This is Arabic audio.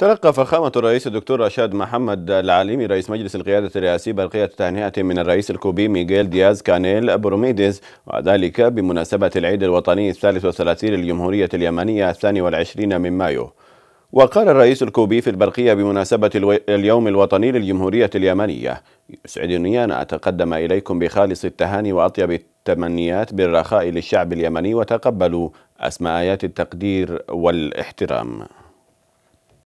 تلقى فخامة الرئيس الدكتور رشاد محمد العليمي رئيس مجلس القيادة الرئاسي برقية تهنئة من الرئيس الكوبي ميغيل دياز كانيل بروميديز وذلك بمناسبة العيد الوطني الثالث والثلاثين للجمهورية اليمنية الثاني والعشرين من مايو وقال الرئيس الكوبي في البرقية بمناسبة اليوم الوطني للجمهورية اليمنية يسعدني أن أتقدم إليكم بخالص التهاني وأطيب التمنيات بالرخاء للشعب اليمني وتقبلوا أسماء آيات التقدير والاحترام